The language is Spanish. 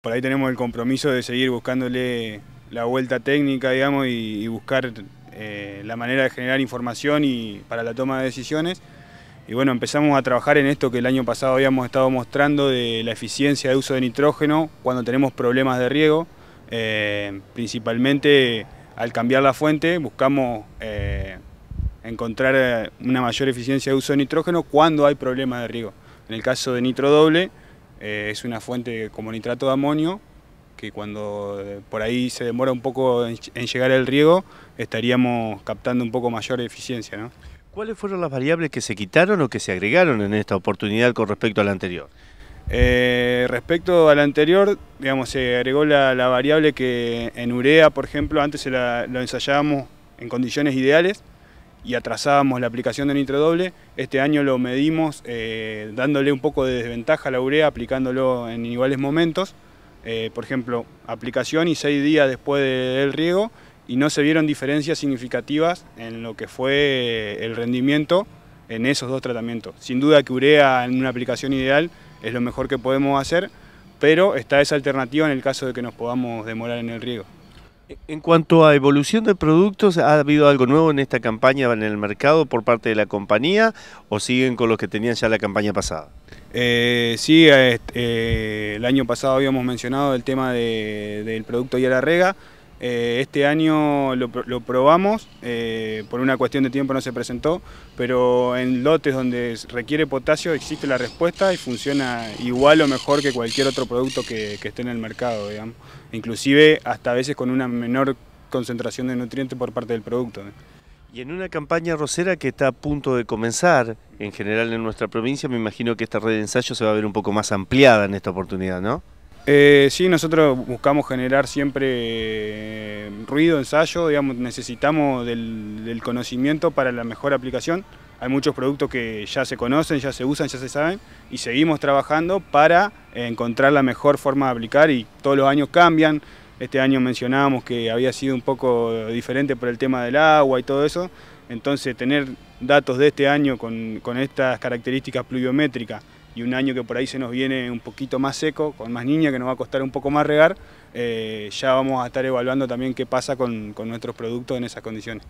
Por ahí tenemos el compromiso de seguir buscándole la vuelta técnica, digamos, y, buscar eh, la manera de generar información y para la toma de decisiones. Y bueno, empezamos a trabajar en esto que el año pasado habíamos estado mostrando de la eficiencia de uso de nitrógeno cuando tenemos problemas de riego. Eh, principalmente al cambiar la fuente buscamos eh, encontrar una mayor eficiencia de uso de nitrógeno cuando hay problemas de riego. En el caso de nitro doble, eh, es una fuente como nitrato de amonio que cuando eh, por ahí se demora un poco en, llegar al riego, estaríamos captando un poco mayor eficiencia. ¿Cuáles fueron las variables que se quitaron o que se agregaron en esta oportunidad con respecto a la anterior? Eh, respecto a la anterior, digamos, se agregó la, variable que en urea, por ejemplo, antes la, lo ensayábamos en condiciones ideales, y atrasábamos la aplicación de Doble, Este año lo medimos eh, dándole un poco de desventaja a la urea, aplicándolo en iguales momentos. Eh, por ejemplo, aplicación y seis días después del riego y no se vieron diferencias significativas en lo que fue eh, el rendimiento en esos dos tratamientos. Sin duda que urea en una aplicación ideal es lo mejor que podemos hacer, pero está esa alternativa en el caso de que nos podamos demorar en el riego. En cuanto a evolución de productos, ¿ha habido algo nuevo en esta campaña en el mercado por parte de la compañía o siguen con los que tenían ya la campaña pasada? Eh, sí, eh, eh, el año pasado habíamos mencionado el tema del producto la Rega. Eh, este año lo, probamos, eh, por una cuestión de tiempo no se presentó, pero en lotes donde requiere potasio existe la respuesta y funciona igual o mejor que cualquier otro producto que, esté en el mercado, digamos. Inclusive hasta a veces con una menor concentración de nutrientes por parte del producto. ¿eh? Y en una campaña rosera que está a punto de comenzar, en general en nuestra provincia, me imagino que esta red de ensayo se va a ver un poco más ampliada en esta oportunidad, ¿no? Eh, sí, nosotros buscamos generar siempre eh, ruido, ensayo, digamos, necesitamos del, conocimiento para la mejor aplicación. Hay muchos productos que ya se conocen, ya se usan, ya se saben y seguimos trabajando para encontrar la mejor forma de aplicar y todos los años cambian. Este año mencionábamos que había sido un poco diferente por el tema del agua y todo eso. Entonces tener datos de este año con estas características pluviométricas y un año que por ahí se nos viene un poquito más seco, con más niña, que nos va a costar un poco más regar, eh, ya vamos a estar evaluando también qué pasa con, con nuestros productos en esas condiciones.